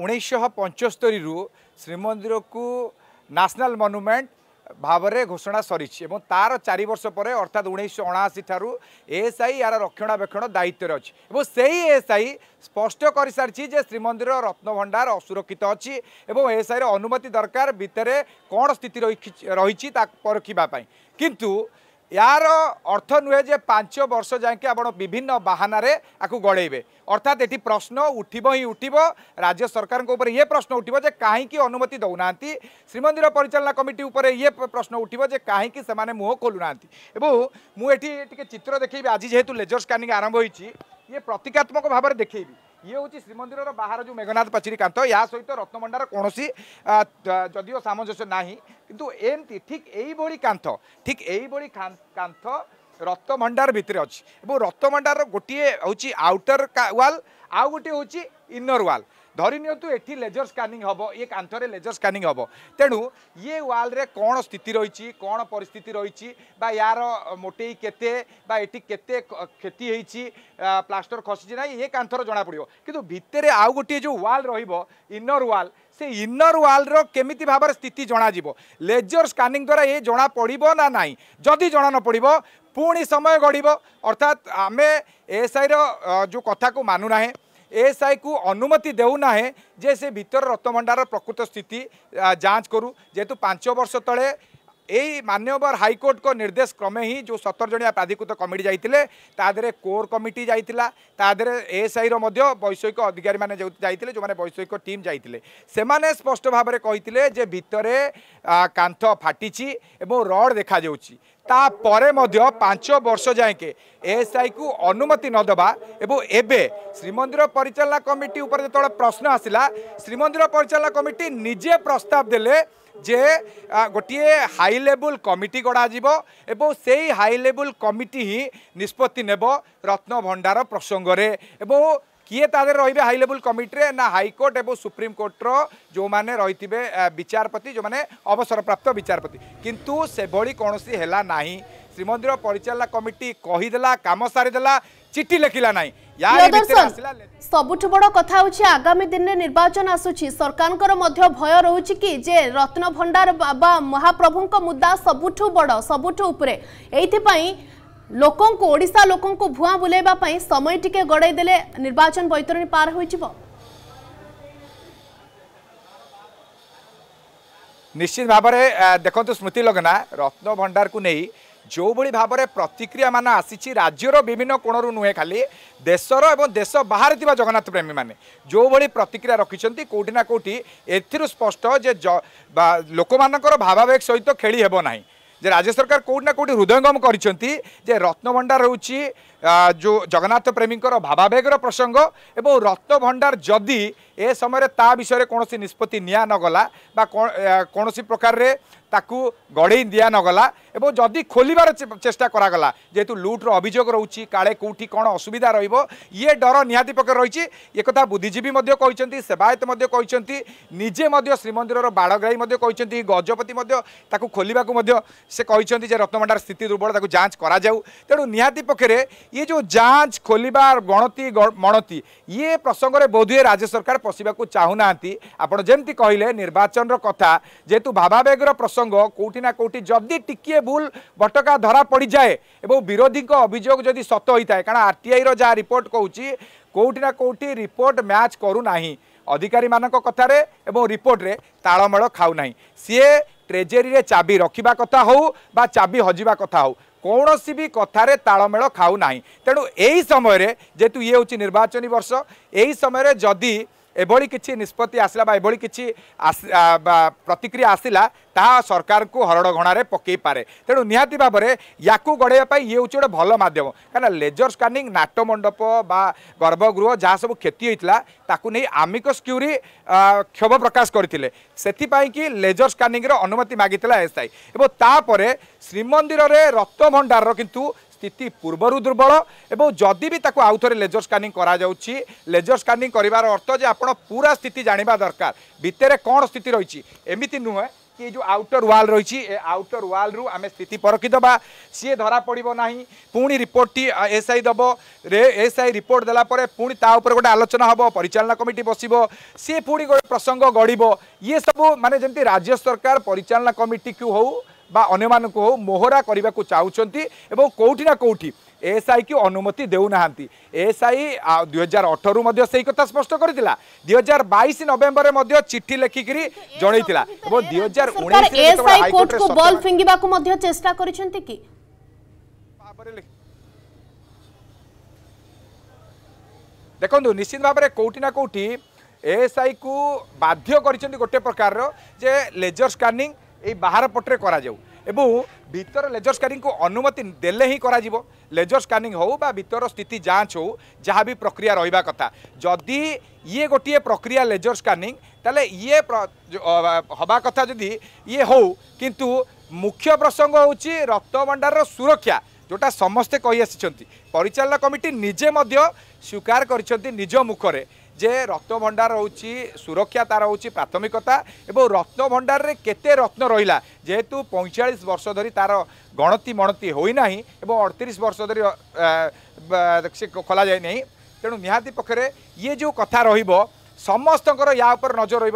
ଉଣେଇଶହ ପଞ୍ଚସ୍ତରୀରୁ ଶ୍ରୀମନ୍ଦିରକୁ national monument ଭାବରେ ଘୋଷଣା ସରିଛି ଏବଂ ତା'ର ଚାରି ବର୍ଷ ପରେ ଅର୍ଥାତ୍ ଉଣେଇଶହ ଅଣାଅଶୀ ଠାରୁ ଆଇ ଏହାର ରକ୍ଷଣାବେକ୍ଷଣ ଦାୟିତ୍ୱରେ ଅଛି ଏବଂ ସେହି ଆଇ ସ୍ପଷ୍ଟ କରିସାରିଛି ଯେ ଶ୍ରୀମନ୍ଦିର ରତ୍ନଭଣ୍ଡାର ଅସୁରକ୍ଷିତ ଅଛି ଏବଂ ଏଏସ୍ଆଇର ଅନୁମତି ଦରକାର ଭିତରେ କ'ଣ ସ୍ଥିତି ରହିଛି ତାହା ପରଖିବା ପାଇଁ କିନ୍ତୁ ୟାର ଅର୍ଥ ନୁହେଁ ଯେ ପାଞ୍ଚ ବର୍ଷ ଯାଏଁ ଆପଣ ବିଭିନ୍ନ ବାହାନାରେ ଆକୁ ଗଡ଼େଇବେ ଅର୍ଥାତ୍ ଏଠି ପ୍ରଶ୍ନ ଉଠିବ ହିଁ ଉଠିବ ରାଜ୍ୟ ସରକାରଙ୍କ ଉପରେ ଇଏ ପ୍ରଶ୍ନ ଉଠିବ ଯେ କାହିଁକି ଅନୁମତି ଦେଉନାହାନ୍ତି ଶ୍ରୀମନ୍ଦିର ପରିଚାଳନା କମିଟି ଉପରେ ଇଏ ପ୍ରଶ୍ନ ଉଠିବ ଯେ କାହିଁକି ସେମାନେ ମୁହଁ ଖୋଲୁନାହାନ୍ତି ଏବଂ ମୁଁ ଏଠି ଟିକେ ଚିତ୍ର ଦେଖେଇବି ଆଜି ଯେହେତୁ ଲେଜର୍ ସ୍କାନିଂ ଆରମ୍ଭ ହୋଇଛି ଇଏ ପ୍ରତୀକାତ୍ମକ ଭାବରେ ଦେଖେଇବି ଇଏ ହେଉଛି ଶ୍ରୀମନ୍ଦିରର ବାହାର ଯେଉଁ ମେଘନାଥ ପାଚେରୀ କାନ୍ଥ ଏହା ସହିତ ରତ୍ନଭଣ୍ଡାର କୌଣସି ଯଦିଓ ସାମଞ୍ଜସ୍ୟ ନାହିଁ କିନ୍ତୁ ଏମିତି ଠିକ୍ ଏଇଭଳି କାନ୍ଥ ଠିକ୍ ଏଇଭଳି କାନ୍ଥ ରତ୍ନଭଣ୍ଡାର ଭିତରେ ଅଛି ଏବଂ ରତ୍ନଭଣ୍ଡାରର ଗୋଟିଏ ହେଉଛି ଆଉଟର ୱାଲ୍ ଆଉ ଗୋଟିଏ ହେଉଛି ଇନର ୱାଲ୍ ধরি নিয়ন্তু এটি লেজর স্কানিং হব ইয়ে কাঁথরে লেজর স্কানিং হব তেণু ইয়ে ওয়ালরে কোণ স্থিতি রয়েছে কোণ পরিস্থিতি রয়েছে বা ইয়ার মোটেই কেতে বা এটি কেতে ক্ষতি হয়েছি প্লাস্টর খসিছে না ইয়ে কাঁথর জনাপড়ব কিন্তু ভিতরে আউ গোটিয়ে যে ওয়াল রহব ইনর ওয়াল সে ইনর ওয়ালর কেমিতি ভাবে স্থিতি জনাযিব লেজর স্কানিং দ্বারা এ জনা পড়ব না নাই যদি জনা ন পড়ব পুঁ সময় গড়ব অর্থাৎ আমি এএসআইর যে কথা মানু না ଏଏସ୍ଆଇକୁ ଅନୁମତି ଦେଉନାହେଁ ଯେ ସେ ଭିତର ରତ୍ନଭଣ୍ଡାରର ପ୍ରକୃତ ସ୍ଥିତି ଯାଞ୍ଚ କରୁ ଯେହେତୁ ପାଞ୍ଚ ବର୍ଷ ତଳେ এই मान्यवर हाइकोर्ट को निर्देश क्रमे ही जो सतर जनिया प्राधिकृत कमिटी जाते तादे कोर कमिटी जाता तादे एएसआईर वैषयिक अधिकारी मैंने जाते जो वैषयिक टीम जाते से स्पष्ट भाव में कही भितर कांथ फाटी और रड देखा তাপরে মধ্য পাঁচ বর্ষ যাকে এএসআই কু অনুমতি নদেবা এবং এবে শ্রীমন্দির পরিচালনা কমিটি উপরে যেত প্রশ্ন আসিলা শ্রীমন্দির পরিচালনা কমিটি নিজে প্রস্তাব দেলে যে গোটিয়ে হাই লেভেল কমিটি গড়াযিব এবং সেই হাই লেভেল কমিটি হি নিষ্পতি নেব রত্নভণ্ডার প্রসঙ্গরে এবং কিয়ে তাদের রহবে হাই লেভেল কমিটিরে না হাইকোর্ট এবং সুপ্রিমকোর্টর যে রয়েছে বিচারপতি যে অবসরপ্রাপ্ত বিচারপতি কিন্তু সেভাবে কোণী হেলা না ଶ୍ରୀମନ୍ଦିର ପରିଚାଳନା କମିଟି କହିଦେଲା କାମ ସାରିଦେଲା ଚିଠି ଲେଖିଲା ନାହିଁ ସବୁଠୁ ବଡ କଥା ହଉଛି ଆଗାମୀ ଦିନରେ ନିର୍ବାଚନ ଆସୁଛି ସରକାରଙ୍କର ମଧ୍ୟ ଭୟ ରହୁଛି କି ଯେ ରତ୍ନ ଭଣ୍ଡାର ବା ମହାପ୍ରଭୁଙ୍କ ମୁଦା ସବୁଠୁ ବଡ ସବୁଠୁ ଉପରେ ଏଇଥିପାଇଁ ଲୋକଙ୍କୁ ଓଡ଼ିଶା ଲୋକଙ୍କୁ ଭୁଆଁ ବୁଲେଇବା ପାଇଁ ସମୟ ଟିକେ ଗଡ଼ାଇ ଦେଲେ ନିର୍ବାଚନ ବୈତରଣୀ ପାର ହୋଇଯିବ ନିଶ୍ଚିତ ଭାବରେ ଦେଖନ୍ତୁ ସ୍ମୃତି ଲଗ୍ନା ରତ୍ନ ଭଣ୍ଡାରକୁ ନେଇ ଯେଉଁଭଳି ଭାବରେ ପ୍ରତିକ୍ରିୟାମାନ ଆସିଛି ରାଜ୍ୟର ବିଭିନ୍ନ କୋଣରୁ ନୁହେଁ ଖାଲି ଦେଶର ଏବଂ ଦେଶ ବାହାରେ ଥିବା ଜଗନ୍ନାଥ ପ୍ରେମୀମାନେ ଯେଉଁଭଳି ପ୍ରତିକ୍ରିୟା ରଖିଛନ୍ତି କେଉଁଠି ନା କେଉଁଠି ଏଥିରୁ ସ୍ପଷ୍ଟ ଯେ ଲୋକମାନଙ୍କର ଭାବାବେଗ ସହିତ ଖେଳି ହେବ ନାହିଁ যে রাজ্য সরকার কোটি না কোটি হৃদয়ঙ্গম করছেন যে রত্নভণ্ডার হচ্ছে যে জগন্নাথ প্রেমীঙ্কর ভাবাবেগর প্রসঙ্গ এবং রত্নভণ্ডার যদি ଏ ସମୟରେ ତା ବିଷୟରେ କୌଣସି ନିଷ୍ପତ୍ତି ନିଆ ନଗଲା ବା କୌଣସି ପ୍ରକାରରେ ତାକୁ ଗଢ଼େଇ ଦିଆ ନଗଲା ଏବଂ ଯଦି ଖୋଲିବାର ଚେଷ୍ଟା କରାଗଲା ଯେହେତୁ ଲୁଟ୍ର ଅଭିଯୋଗ ରହୁଛି କାଳେ କେଉଁଠି କ'ଣ ଅସୁବିଧା ରହିବ ଇଏ ଡର ନିହାତି ପକ୍ଷେ ରହିଛି ଏକଥା ବୁଦ୍ଧିଜୀବୀ ମଧ୍ୟ କହିଛନ୍ତି ସେବାୟତ ମଧ୍ୟ କହିଛନ୍ତି ନିଜେ ମଧ୍ୟ ଶ୍ରୀମନ୍ଦିରର ବାଡ଼ଗ୍ରାହୀ ମଧ୍ୟ କହିଛନ୍ତି ଗଜପତି ମଧ୍ୟ ତାକୁ ଖୋଲିବାକୁ ମଧ୍ୟ ସେ କହିଛନ୍ତି ଯେ ରତ୍ନଭଣ୍ଡାର ସ୍ଥିତି ଦୁର୍ବଳ ତାକୁ ଯାଞ୍ଚ କରାଯାଉ ତେଣୁ ନିହାତି ପକ୍ଷରେ ଇଏ ଯେଉଁ ଯାଞ୍ଚ ଖୋଲିବା ଗଣତି ମଣତି ଇଏ ପ୍ରସଙ୍ଗରେ ବୋଧହୁଏ ରାଜ୍ୟ ସରକାର ପଶିବାକୁ ଚାହୁଁନାହାନ୍ତି ଆପଣ ଯେମିତି କହିଲେ ନିର୍ବାଚନର କଥା ଯେହେତୁ ଭାବାବେଗର ପ୍ରସଙ୍ଗ କେଉଁଠି ନା କେଉଁଠି ଯଦି ଟିକିଏ ଭୁଲ ଭଟକା ଧରା ପଡ଼ିଯାଏ ଏବଂ ବିରୋଧୀଙ୍କ ଅଭିଯୋଗ ଯଦି ସତ ହୋଇଥାଏ କାରଣ ଆର୍ଟିଆଇର ଯାହା ରିପୋର୍ଟ କହୁଛି କେଉଁଠି ନା କେଉଁଠି ରିପୋର୍ଟ ମ୍ୟାଚ୍ କରୁନାହିଁ ଅଧିକାରୀମାନଙ୍କ କଥାରେ ଏବଂ ରିପୋର୍ଟରେ ତାଳମେଳ ଖାଉନାହିଁ ସିଏ ଟ୍ରେଜେରୀରେ ଚାବି ରଖିବା କଥା ହେଉ ବା ଚାବି ହଜିବା କଥା ହେଉ କୌଣସି ବି କଥାରେ ତାଳମେଳ ଖାଉନାହିଁ ତେଣୁ ଏହି ସମୟରେ ଯେହେତୁ ଇଏ ହେଉଛି ନିର୍ବାଚନୀ ବର୍ଷ ଏହି ସମୟରେ ଯଦି এভাবে কিছু নিষ্পতি আসলা বা এভাবে কিছু প্রতিক্রিয়া আসলা ତାହା ସରକାରଙ୍କୁ ହରଡ଼ଘଣାରେ ପକାଇ ପାରେ ତେଣୁ ନିହାତି ଭାବରେ ୟାକୁ ଗଢ଼େଇବା ପାଇଁ ଇଏ ହେଉଛି ଗୋଟେ ଭଲ ମାଧ୍ୟମ କାହିଁକିନା ଲେଜର୍ ସ୍କାନିଂ ନାଟମଣ୍ଡପ ବା ଗର୍ଭଗୃହ ଯାହା ସବୁ କ୍ଷତି ହୋଇଥିଲା ତାକୁ ନେଇ ଆମିକସ୍ କ୍ୟୁରି କ୍ଷୋଭ ପ୍ରକାଶ କରିଥିଲେ ସେଥିପାଇଁ କି ଲେଜର୍ ସ୍କାନିଂର ଅନୁମତି ମାଗିଥିଲା ଏସ୍ଆଇ ଏବଂ ତାପରେ ଶ୍ରୀମନ୍ଦିରରେ ରତ୍ନଭଣ୍ଡାରର କିନ୍ତୁ ସ୍ଥିତି ପୂର୍ବରୁ ଦୁର୍ବଳ ଏବଂ ଯଦି ବି ତାକୁ ଆଉ ଥରେ ଲେଜର ସ୍କାନିଂ କରାଯାଉଛି ଲେଜର ସ୍କାନିଂ କରିବାର ଅର୍ଥ ଯେ ଆପଣ ପୁରା ସ୍ଥିତି ଜାଣିବା ଦରକାର ଭିତରେ କ'ଣ ସ୍ଥିତି ରହିଛି ଏମିତି ନୁହେଁ କି ଯେଉଁ ଆଉଟର ୱାଲ୍ ରହିଛି ଏ ଆଉଟର ୱାଲ୍ରୁ ଆମେ ସ୍ଥିତି ପରଖିଦେବା ସିଏ ଧରାପଡ଼ିବ ନାହିଁ ପୁଣି ରିପୋର୍ଟଟି ଏସ୍ ଆଇ ଦେବ ଏସ୍ ଆଇ ରିପୋର୍ଟ ଦେଲା ପରେ ପୁଣି ତା ଉପରେ ଗୋଟେ ଆଲୋଚନା ହେବ ପରିଚାଳନା କମିଟି ବସିବ ସିଏ ପୁଣି ଗୋଟେ ପ୍ରସଙ୍ଗ ଗଢ଼ିବ ଇଏ ସବୁ ମାନେ ଯେମିତି ରାଜ୍ୟ ସରକାର ପରିଚାଳନା କମିଟିକୁ ହେଉ বা ଅନ୍ୟମାନଙ୍କୁ ମୋହରା କରିବାକୁ ଚାହୁଁଛନ୍ତି ଏବଂ କେଉଁଠି ନା କେଉଁଠି ଏଏସ୍ଆଇକୁ ଅନୁମତି ଦେଉନାହାନ୍ତି ଏଏସ୍ଆଇ ଦୁଇହଜାର ଅଠରରୁ ମଧ୍ୟ ସେହି କଥା ସ୍ପଷ୍ଟ କରିଥିଲା ଦୁଇହଜାର ବାଇଶ ନଭେମ୍ବରରେ ମଧ୍ୟ ଚିଠି ଲେଖିକିରି ଜଣେଇଥିଲା ଏବଂ ଦୁଇହଜାର ଉଣେଇଶ ଚେଷ୍ଟା କରିଛନ୍ତି କି ଦେଖନ୍ତୁ ନିଶ୍ଚିତ ଭାବରେ କେଉଁଠି ନା କେଉଁଠି ଏଏସ୍ଆଇକୁ ବାଧ୍ୟ କରିଛନ୍ତି ଗୋଟେ ପ୍ରକାରର ଯେ ଲେଜର୍ ସ୍କାନିଂ এই ବାହାର ପଟରେ କରାଯାଉ ଏବଂ ଭିତର ଲେଜର୍ ସ୍କାନିଂକୁ ଅନୁମତି ଦେଲେ ହିଁ କରାଯିବ ଲେଜର୍ ସ୍କାନିଂ ହେଉ ବା ଭିତର ସ୍ଥିତି ଯାଞ୍ଚ ହେଉ ଯାହା ବି ପ୍ରକ୍ରିୟା ରହିବା କଥା ଯଦି ଇଏ ଗୋଟିଏ ପ୍ରକ୍ରିୟା ଲେଜର୍ ସ୍କାନିଂ ତାହେଲେ ଇଏ ହେବା କଥା ଯଦି ଇଏ ହେଉ କିନ୍ତୁ ମୁଖ୍ୟ ପ୍ରସଙ୍ଗ ହେଉଛି ରକ୍ତଭଣ୍ଡାରର ସୁରକ୍ଷା ଯେଉଁଟା ସମସ୍ତେ କହି ଆସିଛନ୍ତି ପରିଚାଳନା କମିଟି ନିଜେ ମଧ୍ୟ ସ୍ୱୀକାର କରିଛନ୍ତି ନିଜ ମୁଖରେ যে রত্নভণ্ডার রয়েছে সুরক্ষা তার হচ্ছে প্রাথমিকতা এবং রত্নভণ্ডারে কেতে রত্ন রহিলা যেহেতু পঁয়চাশ বর্ষ ধরি তার গণতি মণতি হয়ে না এবং অড়তিশ বর্ষ ধরি সে খোলা যায় না তেমন নিহতি পক্ষে ইয়ে যে কথা রহব समस्तको यापर नजर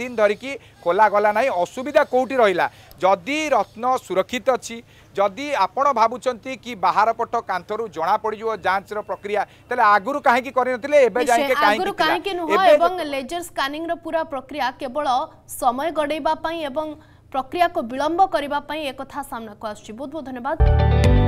दिन धरिक खोल गलाइ असुविधा रत्न सुरक्षित अझै जिउ भन् कि पट कान्थहरू जना पडि जांच र प्रक्रिया त आग्रु कहीँक गरिन काम लेजर स्कानिंग र पूरा प्रक्रिया केवल समय गडै प्रक्रियाको विलम्बर एक धन्यवाद